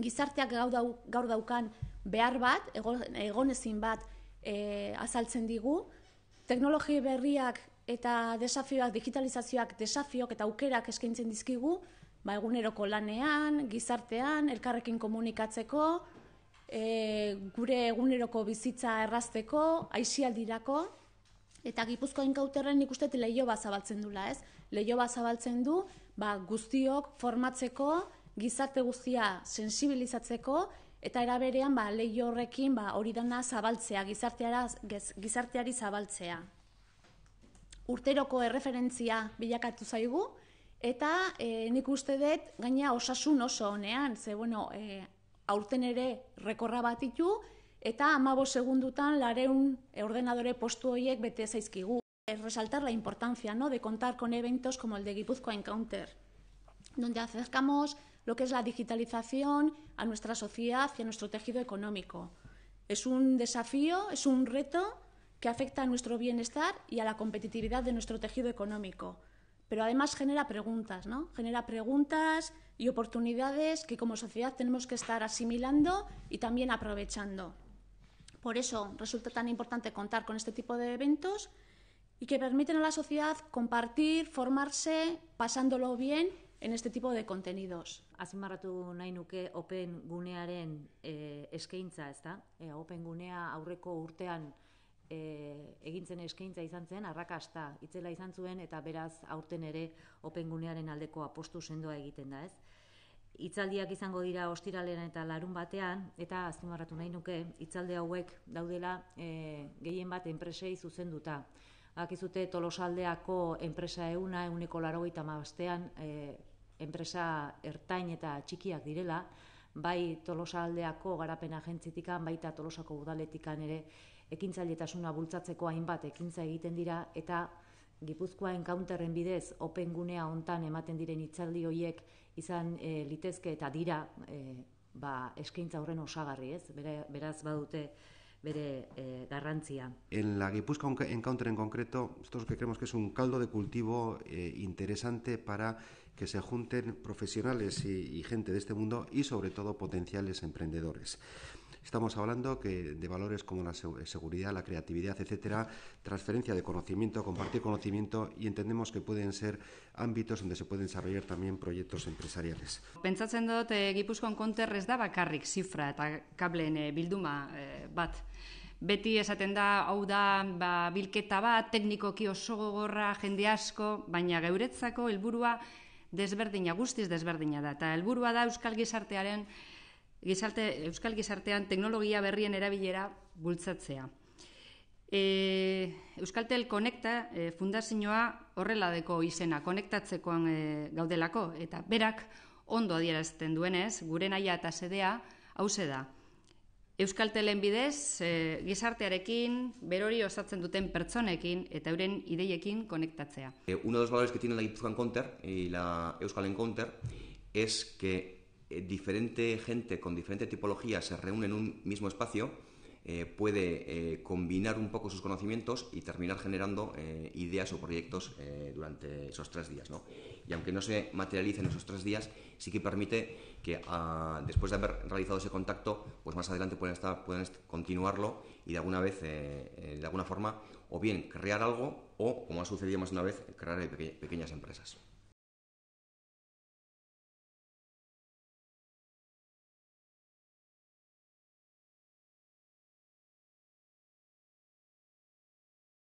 gizarteak gaur daukan behar bat, egonezin bat e, azaltzen digu, teknologi berriak eta desafioak, digitalizazioak desafiok eta aukerak eskaintzen dizkigu, ba, eguneroko lanean, gizartean, elkarrekin komunikatzeko, e, gure eguneroko bizitza errazteko, aisialdirako, eta gipuzko inkauterren ikustet lehio bat zabaltzen dula, ez? Lehio bat zabaltzen du, ba, guztiok formatzeko, gizarte guztia sensibilizatzeko eta eraberean ba lei horrekin ba hori dana zabaltzea gizarteara gizarteari zabaltzea. Urteroko erreferentzia bilakatu zaigu eta e, nik uste dut gaina osasun oso honean, ze bueno, eh, aurten ere rekorra batitu, eta amabo segundutan lareun ordenadore postu horiek bete zaizkigu. Resaltar la importancia no, de contar con eventos como el de Gipuzkoa Encounter. donde acercamos lo que es la digitalización a nuestra sociedad y a nuestro tejido económico. Es un desafío, es un reto que afecta a nuestro bienestar y a la competitividad de nuestro tejido económico. Pero además genera preguntas, ¿no? Genera preguntas y oportunidades que como sociedad tenemos que estar asimilando y también aprovechando. Por eso resulta tan importante contar con este tipo de eventos y que permiten a la sociedad compartir, formarse, pasándolo bien en este tipo de contenidos. Azimarratu nahi nuke Open gunearen eh, eskaintza, ezta? E, open gunea aurreko urtean e, eh, egintzen eskaintza izan zen, arrakasta itzela izan zuen, eta beraz aurten ere Open gunearen aldeko apostu sendoa egiten da, ez? Itzaldiak izango dira ostiralean eta larun batean, eta azimarratu nahi nuke, itzalde hauek daudela e, gehien bat enpresei zuzenduta. Akizute tolosaldeako enpresa euna, euneko laro mabastean, enpresa ertain eta txikiak direla, bai tolosa aldeako garapen agentzitikan, baita tolosako udaletikan ere, ekintzailetasuna bultzatzeko hainbat ekintza egiten dira, eta Gipuzkoa enkaunterren bidez, open gunea ontan ematen diren itzaldi hoiek izan e, litezke eta dira eh, ba, eskaintza horren osagarri, ez? beraz badute Eh, en la Guipúzcoa Encounter en concreto, nosotros que creemos que es un caldo de cultivo eh, interesante para que se junten profesionales y gente de este mundo y sobre todo potenciales emprendedores. estamos hablando que de valores como la seguridad, la creatividad, etcétera, transferencia de conocimiento, compartir conocimiento y entendemos que pueden ser ámbitos donde se pueden desarrollar también proyectos empresariales. Pentsatzen dut eh, Gipuzkoan konter ez da bakarrik zifra eta kableen eh, bilduma eh, bat. Beti esaten da, hau da, ba, bilketa bat, teknikoki oso gogorra, jende asko, baina geuretzako helburua desberdina, guztiz desberdina da. Eta helburua da Euskal Gizartearen gizarte, euskal gizartean teknologia berrien erabilera bultzatzea. E, Euskaltel Konekta e, fundazioa horreladeko izena, konektatzekoan e, gaudelako, eta berak ondo adierazten duenez, gure naia eta sedea, hause da. Euskaltelen bidez, e, gizartearekin, berori osatzen duten pertsonekin eta euren ideiekin konektatzea. E, uno dos valores que tiene la Konter, y la Euskalen Konter, es que Eh, diferente gente con diferente tipología se reúne en un mismo espacio, eh, puede eh, combinar un poco sus conocimientos y terminar generando ideas o proyectos durante esos tres días. ¿no? Y aunque no se materialicen esos tres días, sí que permite que ah, después de haber realizado ese contacto, pues más adelante pueden, estar, pueden continuarlo y de alguna vez, de alguna forma, o bien crear algo o, como ha sucedido más de una vez, crear pequeñas empresas.